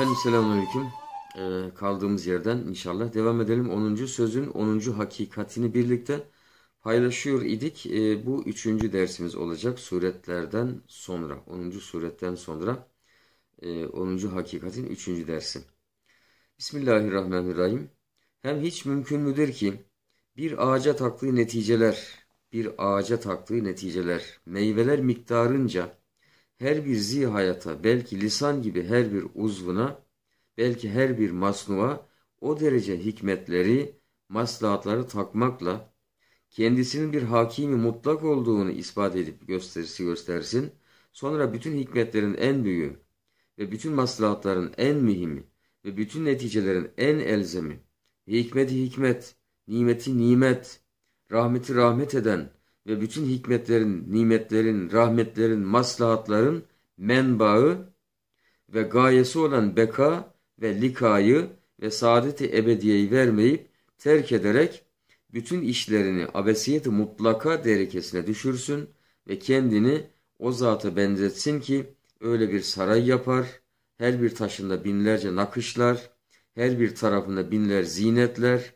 Efendim selamünaleyküm. Ee, kaldığımız yerden inşallah devam edelim. 10. sözün 10. hakikatini birlikte paylaşıyor idik. Ee, bu 3. dersimiz olacak suretlerden sonra. 10. suretten sonra e, 10. hakikatin 3. dersi. Bismillahirrahmanirrahim. Hem hiç mümkün müdür ki bir ağaca taktığı neticeler, bir ağaca taktığı neticeler, meyveler miktarınca her bir zihayata, belki lisan gibi her bir uzvuna, belki her bir masnuva o derece hikmetleri, maslahatları takmakla, kendisinin bir hakimi mutlak olduğunu ispat edip gösterisi göstersin, sonra bütün hikmetlerin en büyüğü ve bütün maslahatların en mühimi ve bütün neticelerin en elzemi, hikmeti hikmet, nimeti nimet, rahmeti rahmet eden, ve bütün hikmetlerin, nimetlerin, rahmetlerin, maslahatların menbaı ve gayesi olan beka ve likayı ve saadeti ebediyeyi vermeyip terk ederek bütün işlerini abesiyeti mutlaka derekesine düşürsün ve kendini o zata benzetsin ki öyle bir saray yapar, her bir taşında binlerce nakışlar, her bir tarafında binler zinetler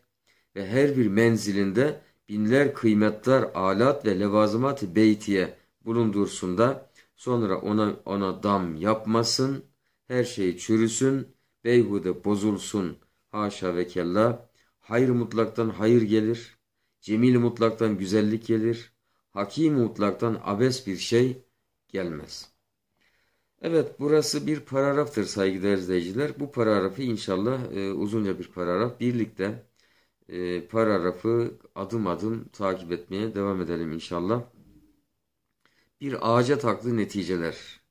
ve her bir menzilinde binler kıymetler alat ve levazımat-ı beytiye bulundursun da sonra ona, ona dam yapmasın, her şey çürüsün, beyhude bozulsun, haşa ve kella, hayır mutlaktan hayır gelir, cemil mutlaktan güzellik gelir, hakim mutlaktan abes bir şey gelmez. Evet burası bir paragraftır saygıdeğer izleyiciler. Bu paragrafı inşallah e, uzunca bir paragraf birlikte e, paragrafı adım adım takip etmeye devam edelim inşallah. Bir ağaca taklı neticeler,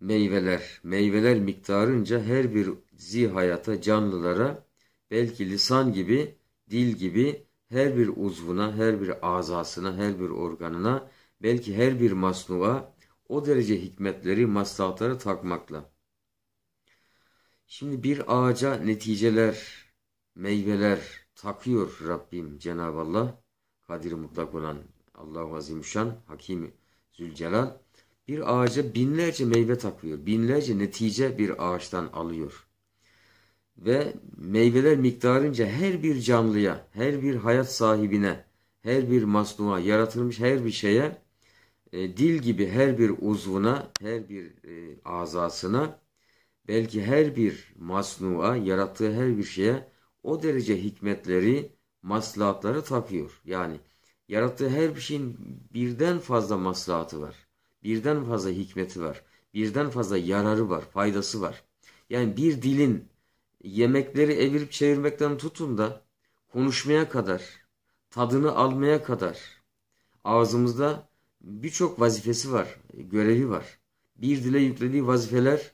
meyveler, meyveler miktarınca her bir zihayata, canlılara, belki lisan gibi, dil gibi her bir uzvuna, her bir azasına, her bir organına, belki her bir masnuva o derece hikmetleri, maslahatları takmakla. Şimdi bir ağaca neticeler, meyveler takıyor Rabbim Cenab-ı Allah. Kadir mutlak olan Allah-u Azimüşşan, Hakim Zülcelal bir ağaca binlerce meyve takıyor. Binlerce netice bir ağaçtan alıyor. Ve meyveler miktarınca her bir canlıya, her bir hayat sahibine, her bir masnuma, yaratılmış her bir şeye, e, dil gibi her bir uzvuna, her bir e, azasına, belki her bir masnua, yarattığı her bir şeye o derece hikmetleri, maslahatları takıyor. Yani yarattığı her bir şeyin birden fazla maslahatı var. Birden fazla hikmeti var. Birden fazla yararı var, faydası var. Yani bir dilin yemekleri evirip çevirmekten tutun da konuşmaya kadar, tadını almaya kadar ağzımızda birçok vazifesi var, görevi var. Bir dile yüklediği vazifeler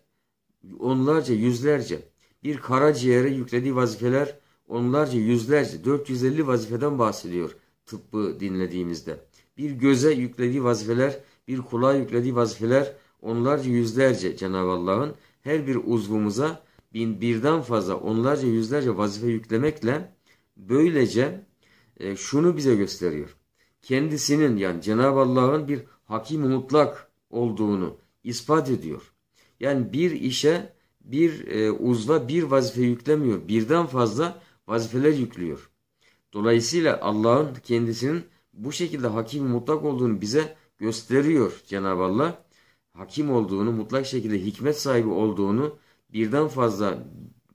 onlarca, yüzlerce. Bir karaciğere yüklediği vazifeler onlarca yüzlerce 450 vazifeden bahsediyor tıbbı dinlediğimizde. Bir göze yüklediği vazifeler, bir kulağa yüklediği vazifeler onlarca yüzlerce Cenab-ı Allah'ın her bir uzvumuza bin, birden fazla onlarca yüzlerce vazife yüklemekle böylece e, şunu bize gösteriyor. Kendisinin yani Cenab-ı Allah'ın bir hakim mutlak olduğunu ispat ediyor. Yani bir işe bir e, uzva bir vazife yüklemiyor. Birden fazla vazifeler yüklüyor. Dolayısıyla Allah'ın kendisinin bu şekilde hakim mutlak olduğunu bize gösteriyor Cenab-ı Allah. Hakim olduğunu, mutlak şekilde hikmet sahibi olduğunu, birden fazla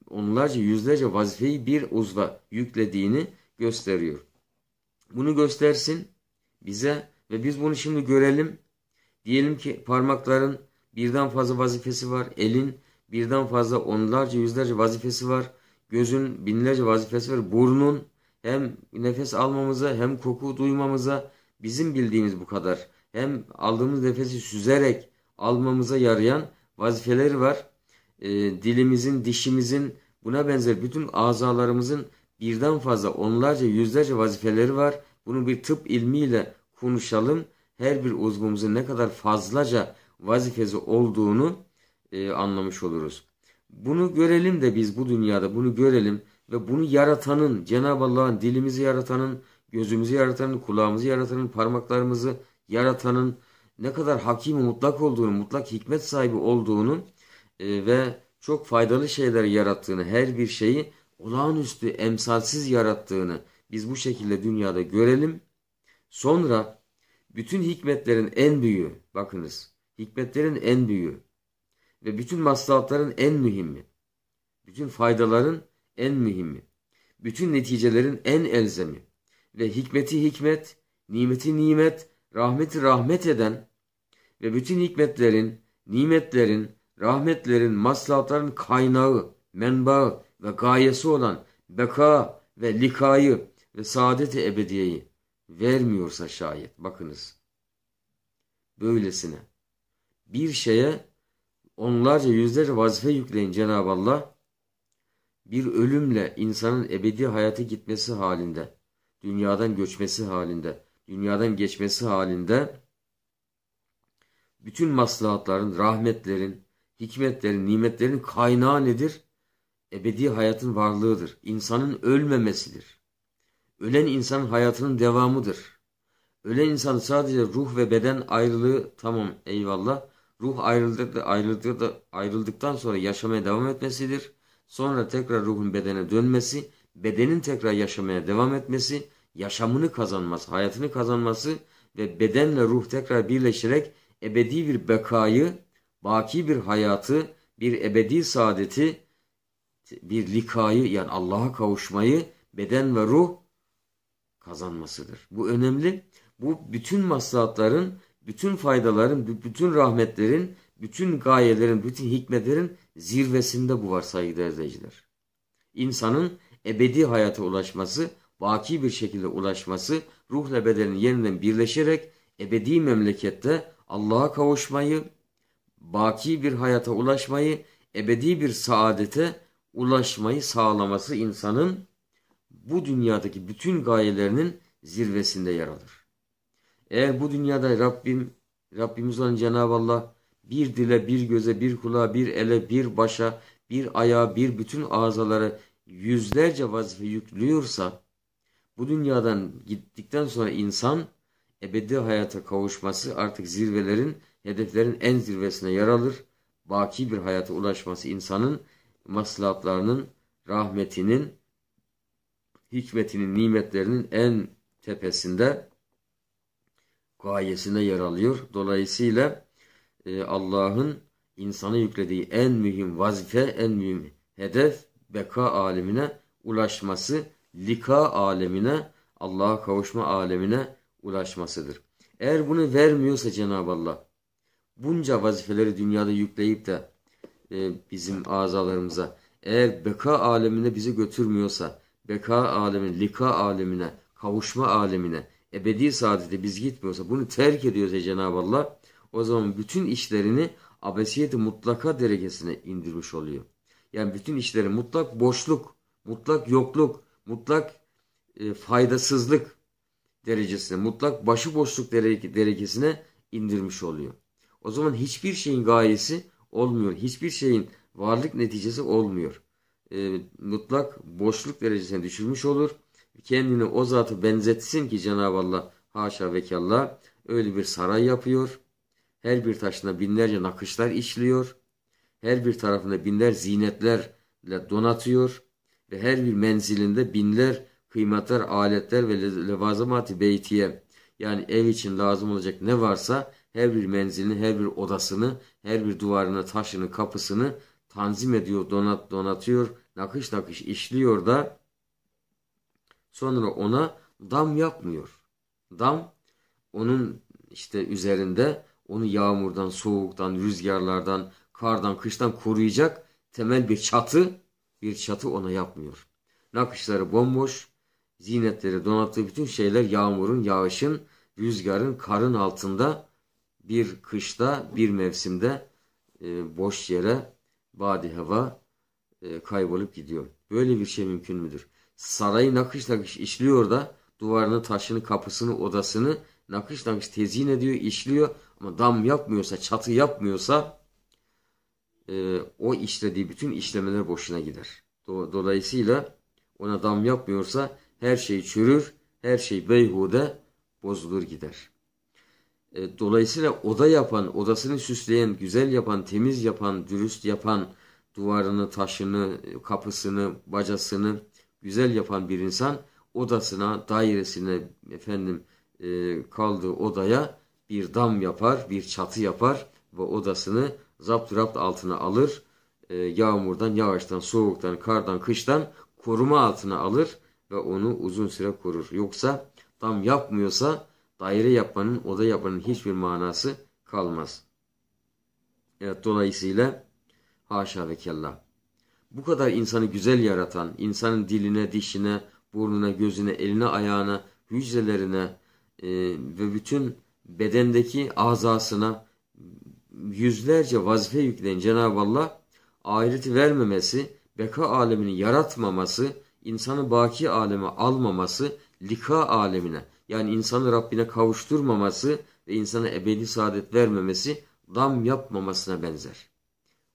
onlarca yüzlerce vazifeyi bir uzva yüklediğini gösteriyor. Bunu göstersin bize ve biz bunu şimdi görelim. Diyelim ki parmakların birden fazla vazifesi var, elin birden fazla onlarca yüzlerce vazifesi var. Gözün binlerce vazifesi var. Burnun hem nefes almamıza hem koku duymamıza bizim bildiğimiz bu kadar. Hem aldığımız nefesi süzerek almamıza yarayan vazifeleri var. E, dilimizin, dişimizin buna benzer bütün azalarımızın birden fazla onlarca yüzlerce vazifeleri var. Bunu bir tıp ilmiyle konuşalım. Her bir uzvumuzun ne kadar fazlaca vazifesi olduğunu e, anlamış oluruz. Bunu görelim de biz bu dünyada bunu görelim ve bunu yaratanın, Cenab-ı Allah'ın dilimizi yaratanın, gözümüzü yaratanın, kulağımızı yaratanın, parmaklarımızı yaratanın ne kadar hakimi mutlak olduğunu, mutlak hikmet sahibi olduğunu e, ve çok faydalı şeyler yarattığını, her bir şeyi olağanüstü, emsalsiz yarattığını biz bu şekilde dünyada görelim. Sonra bütün hikmetlerin en büyüğü, bakınız, hikmetlerin en büyüğü ve bütün maslahatların en mühimi, bütün faydaların en mühimi, bütün neticelerin en elzemi ve hikmeti hikmet, nimeti nimet, rahmeti rahmet eden ve bütün hikmetlerin, nimetlerin, rahmetlerin, maslahatların kaynağı, menbaı ve gayesi olan beka ve likayı ve saadeti ebediyeyi vermiyorsa şayet bakınız. Böylesine bir şeye onlarca yüzlerce vazife yükleyen Cenab-ı Allah bir ölümle insanın ebedi hayata gitmesi halinde, dünyadan göçmesi halinde, dünyadan geçmesi halinde bütün maslahatların, rahmetlerin, hikmetlerin, nimetlerin kaynağı nedir? Ebedi hayatın varlığıdır. İnsanın ölmemesidir. Ölen insanın hayatının devamıdır. Ölen insan sadece ruh ve beden ayrılığı tamam eyvallah Ruh ayrıldı ayrıldıkta, ayrıldıktan sonra yaşamaya devam etmesidir. Sonra tekrar ruhun bedene dönmesi, bedenin tekrar yaşamaya devam etmesi, yaşamını kazanması, hayatını kazanması ve bedenle ruh tekrar birleşerek ebedi bir bekayı, baki bir hayatı, bir ebedi saadeti, bir likayı yani Allah'a kavuşmayı beden ve ruh kazanmasıdır. Bu önemli. Bu bütün maslahatların bütün faydaların, bütün rahmetlerin, bütün gayelerin, bütün hikmetlerin zirvesinde bu var saygıdeğer izleyiciler. İnsanın ebedi hayata ulaşması, vaki bir şekilde ulaşması, ruhla bedenin yeniden birleşerek ebedi memlekette Allah'a kavuşmayı, baki bir hayata ulaşmayı, ebedi bir saadete ulaşmayı sağlaması insanın bu dünyadaki bütün gayelerinin zirvesinde yer alır. Eğer bu dünyada Rabbim, Rabbimiz olan Cenab-ı Allah bir dile, bir göze, bir kulağa, bir ele, bir başa, bir ayağa, bir bütün ağzalara yüzlerce vazife yüklüyorsa bu dünyadan gittikten sonra insan ebedi hayata kavuşması artık zirvelerin, hedeflerin en zirvesine yer alır. Baki bir hayata ulaşması insanın maslahatlarının, rahmetinin, hikmetinin, nimetlerinin en tepesinde gayesine yer alıyor. Dolayısıyla e, Allah'ın insana yüklediği en mühim vazife, en mühim hedef beka alemine ulaşması, lika alemine, Allah'a kavuşma alemine ulaşmasıdır. Eğer bunu vermiyorsa Cenab-ı Allah bunca vazifeleri dünyada yükleyip de e, bizim azalarımıza eğer beka alemine bizi götürmüyorsa, beka alemine, lika alemine, kavuşma alemine ebedi saadete biz gitmiyorsa bunu terk ediyoruz ey Cenab-ı Allah o zaman bütün işlerini abesiyeti mutlaka derecesine indirmiş oluyor. Yani bütün işleri mutlak boşluk, mutlak yokluk, mutlak e, faydasızlık derecesine, mutlak başıboşluk derecesine indirmiş oluyor. O zaman hiçbir şeyin gayesi olmuyor. Hiçbir şeyin varlık neticesi olmuyor. E, mutlak boşluk derecesine düşürmüş olur kendini o zatı benzetsin ki Cenab-ı Allah haşa vekalla öyle bir saray yapıyor. Her bir taşına binlerce nakışlar işliyor. Her bir tarafında binler zinetlerle donatıyor. Ve her bir menzilinde binler kıymetler, aletler ve levazımat-ı beytiye yani ev için lazım olacak ne varsa her bir menzilini, her bir odasını, her bir duvarını, taşını, kapısını tanzim ediyor, donat, donatıyor, nakış nakış işliyor da Sonra ona dam yapmıyor. Dam onun işte üzerinde onu yağmurdan, soğuktan, rüzgarlardan, kardan, kıştan koruyacak temel bir çatı, bir çatı ona yapmıyor. Nakışları bomboş, zinetleri donattığı bütün şeyler yağmurun, yağışın, rüzgarın, karın altında bir kışta, bir mevsimde e, boş yere badi hava e, kaybolup gidiyor. Böyle bir şey mümkün müdür? sarayı nakış nakış işliyor da duvarını, taşını, kapısını, odasını nakış nakış tezyin ediyor, işliyor. Ama dam yapmıyorsa, çatı yapmıyorsa e, o işlediği bütün işlemeler boşuna gider. dolayısıyla ona dam yapmıyorsa her şey çürür, her şey beyhude bozulur gider. E, dolayısıyla oda yapan, odasını süsleyen, güzel yapan, temiz yapan, dürüst yapan, duvarını, taşını, kapısını, bacasını, güzel yapan bir insan odasına, dairesine, efendim e, kaldığı odaya bir dam yapar, bir çatı yapar ve odasını zapt rapt altına alır. E, yağmurdan, yağıştan, soğuktan, kardan, kıştan koruma altına alır ve onu uzun süre korur. Yoksa dam yapmıyorsa daire yapmanın, oda yapmanın hiçbir manası kalmaz. Evet, dolayısıyla haşa ve kella. Bu kadar insanı güzel yaratan, insanın diline, dişine, burnuna, gözüne, eline, ayağına, hücrelerine e, ve bütün bedendeki azasına yüzlerce vazife yükleyen Cenab-ı Allah ahireti vermemesi, beka alemini yaratmaması, insanı baki aleme almaması, lika alemine yani insanı Rabbine kavuşturmaması ve insana ebedi saadet vermemesi dam yapmamasına benzer.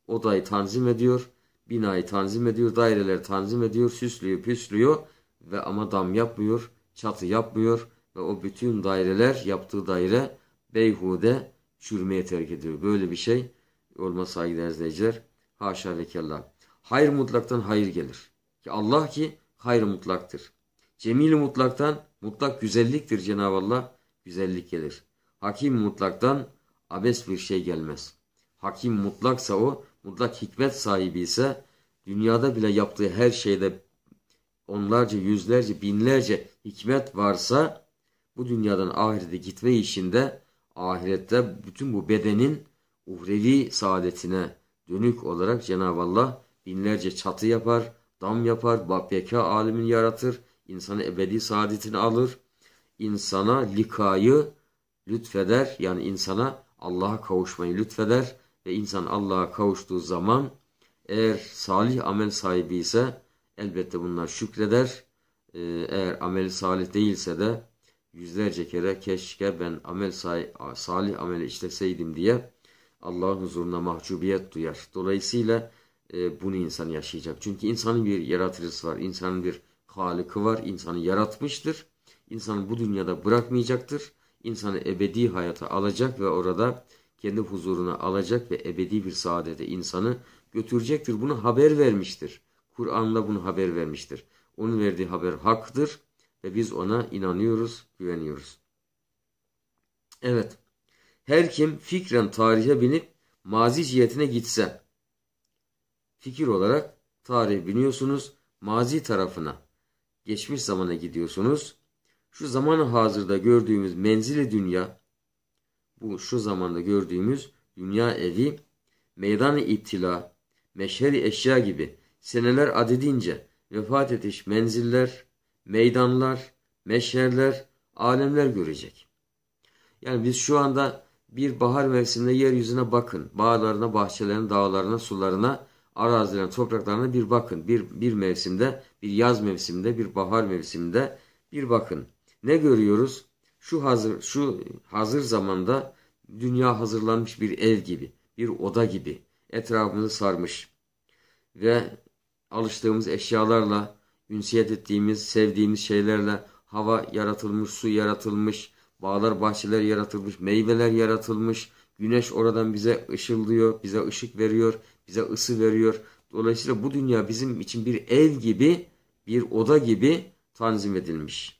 Odayı tanzim ediyor binayı tanzim ediyor, daireleri tanzim ediyor, süslüyor, püslüyor ve ama dam yapmıyor, çatı yapmıyor ve o bütün daireler yaptığı daire beyhude çürümeye terk ediyor. Böyle bir şey olmaz saygıdeğer izleyiciler. Haşa ve kella. Hayır mutlaktan hayır gelir. Ki Allah ki hayır mutlaktır. Cemil mutlaktan mutlak güzelliktir Cenab-ı Allah. Güzellik gelir. Hakim mutlaktan abes bir şey gelmez. Hakim mutlaksa o mutlak hikmet sahibi ise dünyada bile yaptığı her şeyde onlarca, yüzlerce, binlerce hikmet varsa bu dünyadan ahirete gitme işinde ahirette bütün bu bedenin uhrevi saadetine dönük olarak Cenab-ı Allah binlerce çatı yapar, dam yapar, beka alimini yaratır, insanı ebedi saadetini alır, insana likayı lütfeder yani insana Allah'a kavuşmayı lütfeder ve insan Allah'a kavuştuğu zaman eğer salih amel sahibi ise elbette bunlar şükreder. Ee, eğer amel salih değilse de yüzlerce kere keşke ben amel say salih amel işleseydim diye Allah'ın huzuruna mahcubiyet duyar. Dolayısıyla e, bunu insan yaşayacak. Çünkü insanın bir yaratıcısı var, insanın bir halıkı var, insanı yaratmıştır. İnsanı bu dünyada bırakmayacaktır. İnsanı ebedi hayata alacak ve orada kendi huzuruna alacak ve ebedi bir saadete insanı götürecektir. Bunu haber vermiştir. Kur'an'la bunu haber vermiştir. Onun verdiği haber haktır ve biz ona inanıyoruz, güveniyoruz. Evet, her kim fikren tarihe binip mazi cihetine gitse, fikir olarak tarihe biniyorsunuz, mazi tarafına, geçmiş zamana gidiyorsunuz. Şu zamanı hazırda gördüğümüz menzili dünya, bu şu zamanda gördüğümüz dünya evi meydan-ı iptila, meşheri eşya gibi seneler adedince vefat etiş menziller, meydanlar, meşherler, alemler görecek. Yani biz şu anda bir bahar mevsiminde yeryüzüne bakın. Bağlarına, bahçelerine, dağlarına, sularına, arazilerine, topraklarına bir bakın. Bir, bir mevsimde, bir yaz mevsiminde, bir bahar mevsiminde bir bakın. Ne görüyoruz? Şu hazır şu hazır zamanda dünya hazırlanmış bir ev gibi, bir oda gibi etrafımızı sarmış ve alıştığımız eşyalarla, ünsiyet ettiğimiz, sevdiğimiz şeylerle hava yaratılmış, su yaratılmış, bağlar, bahçeler yaratılmış, meyveler yaratılmış. Güneş oradan bize ışıldıyor, bize ışık veriyor, bize ısı veriyor. Dolayısıyla bu dünya bizim için bir ev gibi, bir oda gibi tanzim edilmiş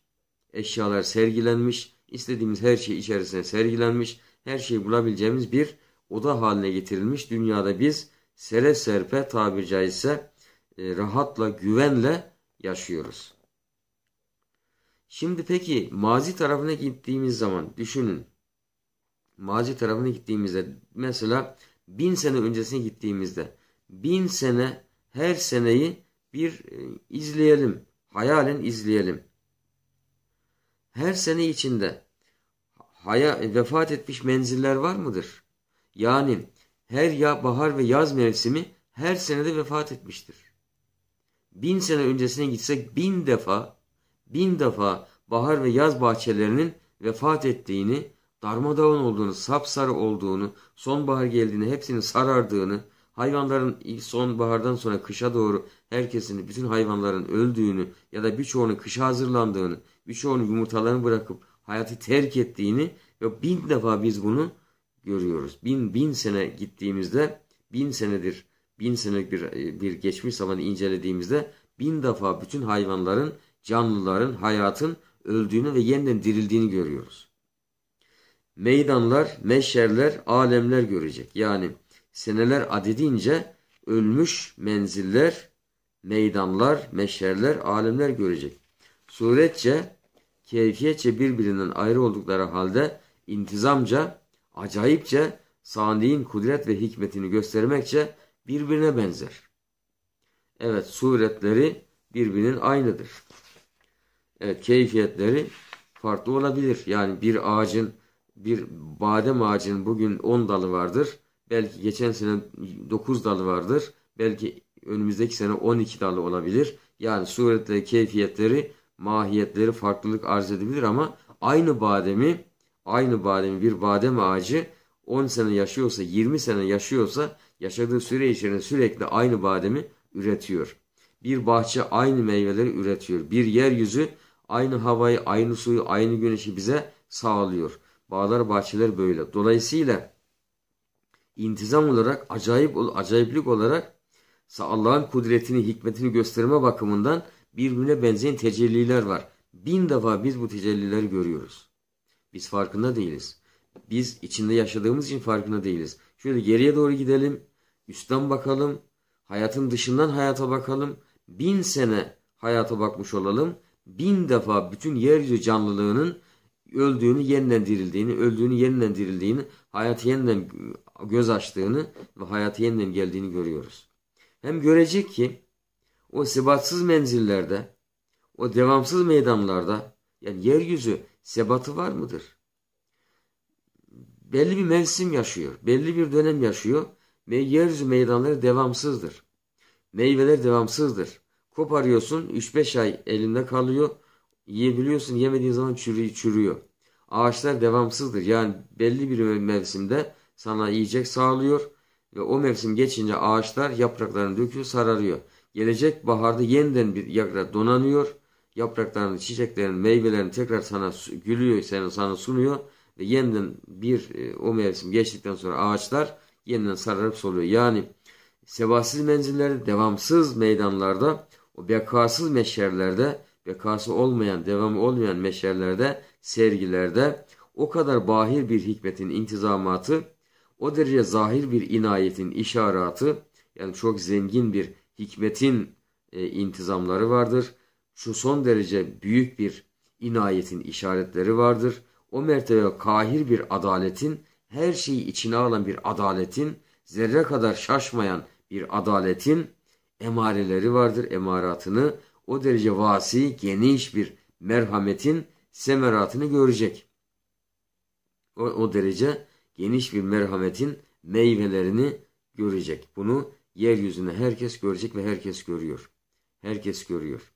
eşyalar sergilenmiş, istediğimiz her şey içerisine sergilenmiş, her şeyi bulabileceğimiz bir oda haline getirilmiş. Dünyada biz sere serpe tabiri caizse e, rahatla, güvenle yaşıyoruz. Şimdi peki mazi tarafına gittiğimiz zaman düşünün. Mazi tarafına gittiğimizde mesela bin sene öncesine gittiğimizde bin sene her seneyi bir e, izleyelim. Hayalen izleyelim her sene içinde haya, vefat etmiş menziller var mıdır? Yani her ya bahar ve yaz mevsimi her senede vefat etmiştir. Bin sene öncesine gitsek bin defa, bin defa bahar ve yaz bahçelerinin vefat ettiğini, darmadağın olduğunu, sapsarı olduğunu, sonbahar geldiğini, hepsinin sarardığını, hayvanların ilk sonbahardan sonra kışa doğru herkesin, bütün hayvanların öldüğünü ya da birçoğunun kışa hazırlandığını, birçoğunu şey yumurtalarını bırakıp hayatı terk ettiğini ve bin defa biz bunu görüyoruz. Bin, bin sene gittiğimizde bin senedir bin senelik bir, e, bir geçmiş zamanı incelediğimizde bin defa bütün hayvanların, canlıların, hayatın öldüğünü ve yeniden dirildiğini görüyoruz. Meydanlar, meşerler, alemler görecek. Yani seneler adedince ölmüş menziller, meydanlar, meşerler, alemler görecek suretçe, keyfiyetçe birbirinden ayrı oldukları halde intizamca, acayipçe, saniyin kudret ve hikmetini göstermekçe birbirine benzer. Evet suretleri birbirinin aynıdır. Evet keyfiyetleri farklı olabilir. Yani bir ağacın bir badem ağacının bugün 10 dalı vardır. Belki geçen sene 9 dalı vardır. Belki önümüzdeki sene 12 dalı olabilir. Yani suretleri, keyfiyetleri mahiyetleri farklılık arz edebilir ama aynı bademi aynı bademi bir badem ağacı 10 sene yaşıyorsa 20 sene yaşıyorsa yaşadığı süre içerisinde sürekli aynı bademi üretiyor. Bir bahçe aynı meyveleri üretiyor. Bir yeryüzü aynı havayı, aynı suyu, aynı güneşi bize sağlıyor. Bağlar bahçeler böyle. Dolayısıyla intizam olarak acayip acayiplik olarak Allah'ın kudretini, hikmetini gösterme bakımından birbirine benzeyen tecelliler var. Bin defa biz bu tecellileri görüyoruz. Biz farkında değiliz. Biz içinde yaşadığımız için farkında değiliz. Şöyle geriye doğru gidelim, üstten bakalım, hayatın dışından hayata bakalım. Bin sene hayata bakmış olalım. Bin defa bütün yeryüzü canlılığının öldüğünü yeniden dirildiğini, öldüğünü yeniden dirildiğini, hayatı yeniden göz açtığını ve hayatı yeniden geldiğini görüyoruz. Hem görecek ki o sebatsız menzillerde, o devamsız meydanlarda yani yeryüzü sebatı var mıdır? Belli bir mevsim yaşıyor, belli bir dönem yaşıyor ve yeryüzü meydanları devamsızdır. Meyveler devamsızdır. Koparıyorsun 3-5 ay elinde kalıyor, yiyebiliyorsun yemediğin zaman çürüyor. Ağaçlar devamsızdır yani belli bir mevsimde sana yiyecek sağlıyor ve o mevsim geçince ağaçlar yapraklarını döküyor sararıyor. Gelecek baharda yeniden bir yakra donanıyor. Yapraklarını, çiçeklerin, meyvelerin tekrar sana gülüyor, sana, sana sunuyor. Ve yeniden bir e, o mevsim geçtikten sonra ağaçlar yeniden sararıp soluyor. Yani sebassiz menzillerde, devamsız meydanlarda, o bekasız meşerlerde, bekası olmayan, devamı olmayan meşerlerde, sergilerde o kadar bahir bir hikmetin intizamatı, o derece zahir bir inayetin işaratı, yani çok zengin bir hikmetin e, intizamları vardır. Şu son derece büyük bir inayetin işaretleri vardır. O mertebe kahir bir adaletin, her şeyi içine alan bir adaletin, zerre kadar şaşmayan bir adaletin emareleri vardır, emaratını. O derece vasi, geniş bir merhametin semeratını görecek. O, o derece geniş bir merhametin meyvelerini görecek. Bunu yeryüzünde herkes görecek ve herkes görüyor. Herkes görüyor.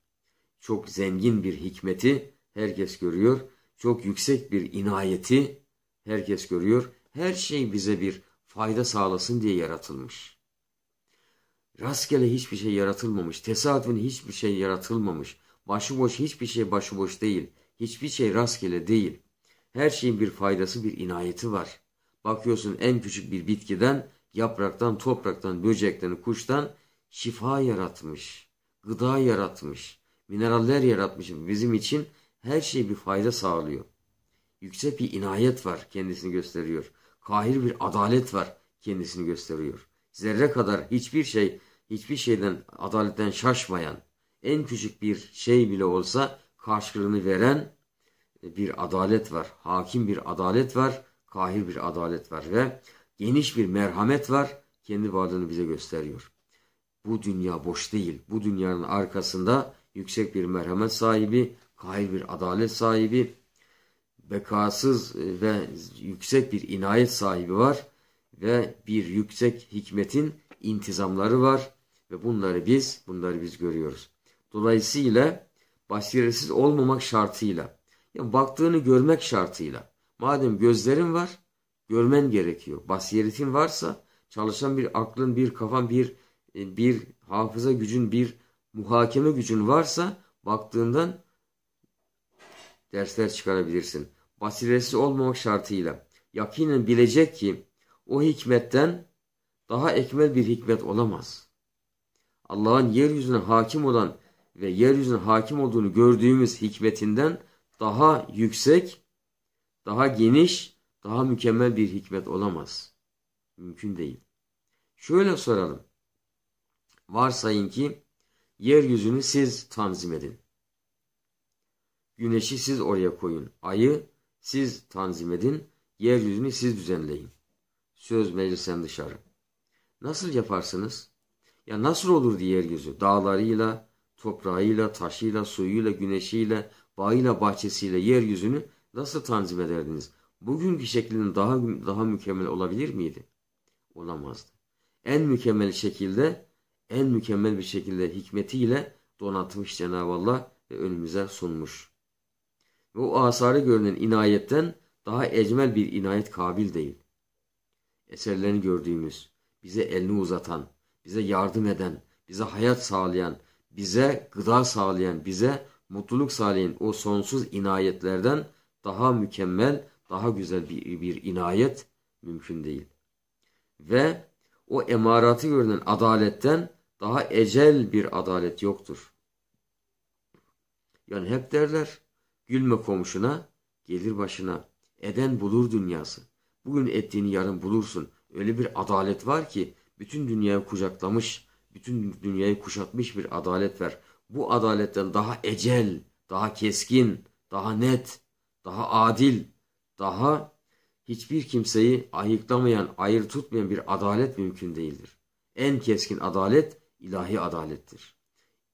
Çok zengin bir hikmeti herkes görüyor. Çok yüksek bir inayeti herkes görüyor. Her şey bize bir fayda sağlasın diye yaratılmış. Rastgele hiçbir şey yaratılmamış. Tesadüfen hiçbir şey yaratılmamış. Başıboş hiçbir şey başıboş değil. Hiçbir şey rastgele değil. Her şeyin bir faydası, bir inayeti var. Bakıyorsun en küçük bir bitkiden Yapraktan, topraktan, böcekten, kuştan şifa yaratmış, gıda yaratmış, mineraller yaratmış. Bizim için her şey bir fayda sağlıyor. Yüksek bir inayet var kendisini gösteriyor. Kahir bir adalet var kendisini gösteriyor. Zerre kadar hiçbir şey, hiçbir şeyden, adaletten şaşmayan, en küçük bir şey bile olsa karşılığını veren bir adalet var. Hakim bir adalet var, kahir bir adalet var ve geniş bir merhamet var. Kendi varlığını bize gösteriyor. Bu dünya boş değil. Bu dünyanın arkasında yüksek bir merhamet sahibi, gayri bir adalet sahibi, bekasız ve yüksek bir inayet sahibi var ve bir yüksek hikmetin intizamları var ve bunları biz bunları biz görüyoruz. Dolayısıyla basiretsiz olmamak şartıyla, yani baktığını görmek şartıyla. Madem gözlerim var, görmen gerekiyor. Basiretin varsa çalışan bir aklın, bir kafan, bir bir hafıza gücün, bir muhakeme gücün varsa baktığından dersler çıkarabilirsin. Basiresi olmamak şartıyla yakinen bilecek ki o hikmetten daha ekmel bir hikmet olamaz. Allah'ın yeryüzüne hakim olan ve yeryüzüne hakim olduğunu gördüğümüz hikmetinden daha yüksek, daha geniş daha mükemmel bir hikmet olamaz. Mümkün değil. Şöyle soralım. Varsayın ki yeryüzünü siz tanzim edin. Güneşi siz oraya koyun. Ayı siz tanzim edin. Yeryüzünü siz düzenleyin. Söz meclisten dışarı. Nasıl yaparsınız? Ya nasıl olur diye yeryüzü? Dağlarıyla, toprağıyla, taşıyla, suyuyla, güneşiyle, bağıyla, bahçesiyle yeryüzünü nasıl tanzim ederdiniz? Bugünkü şeklinin daha daha mükemmel olabilir miydi? Olamazdı. En mükemmel şekilde, en mükemmel bir şekilde hikmetiyle donatmış Cenab-ı Allah ve önümüze sunmuş. Ve o asarı görünen inayetten daha ecmel bir inayet kabil değil. Eserlerini gördüğümüz, bize elini uzatan, bize yardım eden, bize hayat sağlayan, bize gıda sağlayan, bize mutluluk sağlayan o sonsuz inayetlerden daha mükemmel daha güzel bir, bir inayet mümkün değil. Ve o emaratı görünen adaletten daha ecel bir adalet yoktur. Yani hep derler gülme komşuna gelir başına eden bulur dünyası. Bugün ettiğini yarın bulursun. Öyle bir adalet var ki bütün dünyayı kucaklamış, bütün dünyayı kuşatmış bir adalet var. Bu adaletten daha ecel, daha keskin, daha net, daha adil, daha hiçbir kimseyi ayıklamayan, ayır tutmayan bir adalet mümkün değildir. En keskin adalet ilahi adalettir.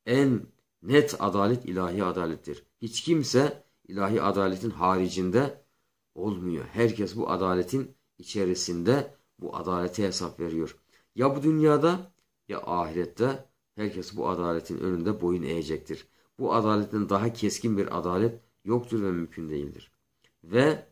En net adalet ilahi adalettir. Hiç kimse ilahi adaletin haricinde olmuyor. Herkes bu adaletin içerisinde bu adalete hesap veriyor. Ya bu dünyada ya ahirette herkes bu adaletin önünde boyun eğecektir. Bu adaletten daha keskin bir adalet yoktur ve mümkün değildir. Ve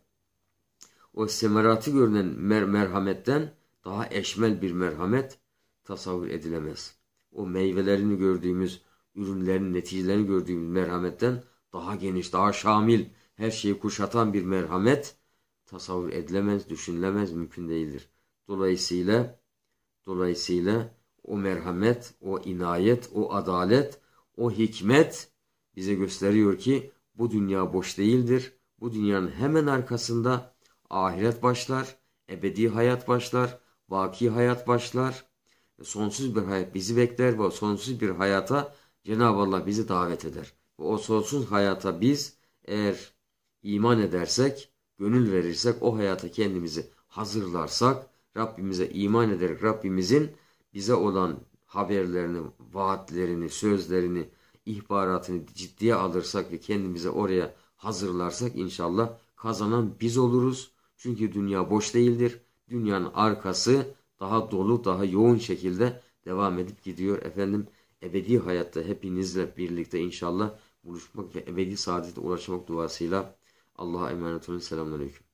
o semerati görünen mer merhametten daha eşmel bir merhamet tasavvur edilemez. O meyvelerini gördüğümüz, ürünlerin neticelerini gördüğümüz merhametten daha geniş, daha şamil, her şeyi kuşatan bir merhamet tasavvur edilemez, düşünülemez, mümkün değildir. Dolayısıyla dolayısıyla o merhamet, o inayet, o adalet, o hikmet bize gösteriyor ki bu dünya boş değildir. Bu dünyanın hemen arkasında ahiret başlar, ebedi hayat başlar, vaki hayat başlar ve sonsuz bir hayat bizi bekler ve o sonsuz bir hayata Cenab-ı Allah bizi davet eder. Ve o sonsuz hayata biz eğer iman edersek, gönül verirsek, o hayata kendimizi hazırlarsak, Rabbimize iman ederek Rabbimizin bize olan haberlerini, vaatlerini, sözlerini, ihbaratını ciddiye alırsak ve kendimize oraya hazırlarsak inşallah kazanan biz oluruz. Çünkü dünya boş değildir. Dünyanın arkası daha dolu, daha yoğun şekilde devam edip gidiyor. Efendim ebedi hayatta hepinizle birlikte inşallah buluşmak ve ebedi saadete ulaşmak duasıyla Allah'a emanet olun. Selamünaleyküm.